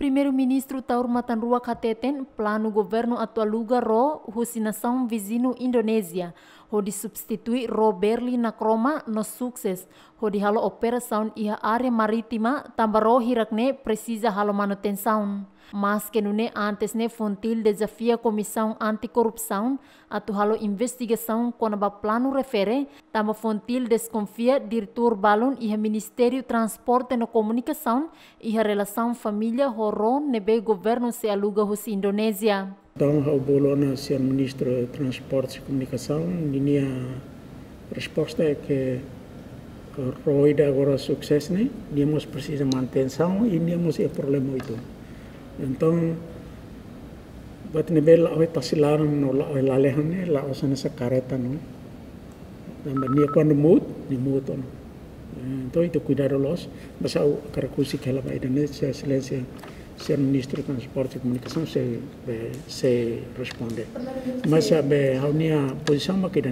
Primeiro-ministro taur matanrua kateten plano governo atualuga ro husinação vizinho Indonésia hodi substitui Roberli na kroma no success hodi halo operação iha área marítima tambaro hirakne precisa halo manutenção. Mas que nune antes ne fontil desafia a Comissão Anticorrupção a tu halo investigação quando plano refere, tamo fontil desconfia diretor balon e Ministério Transporte no Comunicação e relação família horror nebe governo se aluga hos Indonésia. Então, o Bolona, Sr. Ministro de Transportes e Comunicação, minha resposta é que roida agora sucesso, né? Nemos precisa manutenção e nemos é problema itu. Então, bat nebe lá oi tasilaram no la oi lalehan né? ne la osana sa careta no. Namba ni quando muda, nem muto não, Então, isso então, cuidar los, mas au caracusi que ela vai dar, né? Excelência ser Ministro de Transporte e Comunicação se, eh, se responde. Mas eh, a, minha posição é que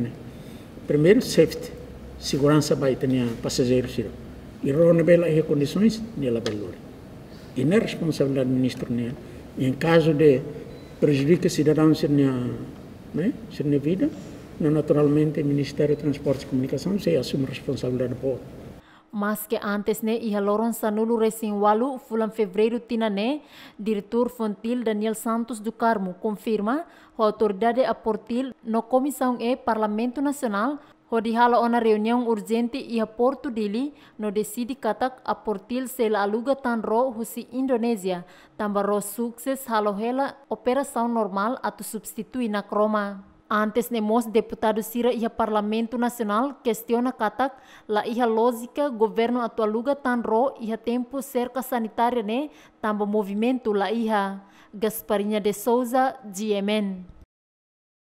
primeiro safety, segurança vai ter passageiros. E reunir as condições, nela valor. E não é responsabilidade do Ministro. Né? Em caso de prejudica cidadão se não né, ser não vida, naturalmente o Ministério de Transportes e Comunicação se assume responsabilidade por mas que antes ne iha loron sanulu resin walu fulan tina ne. Direktur fontil Daniel Santos do Carmo confirma ho autoridade aportil no comissão e Parlamento nasional, ho dihala ona reuniung urgente iha Porto Dili no decide katak aportil sela aluga tanro husi Indonesia tambah ro sukses halohela operação normal atau substitui na Antes nemos deputado sira ia Parlamento Nacional questiona katak la ia lógica governo atualuga tan ro ia tempo cerca sanitária ne tambo movimento la ia Gasparinha de Souza, GMN.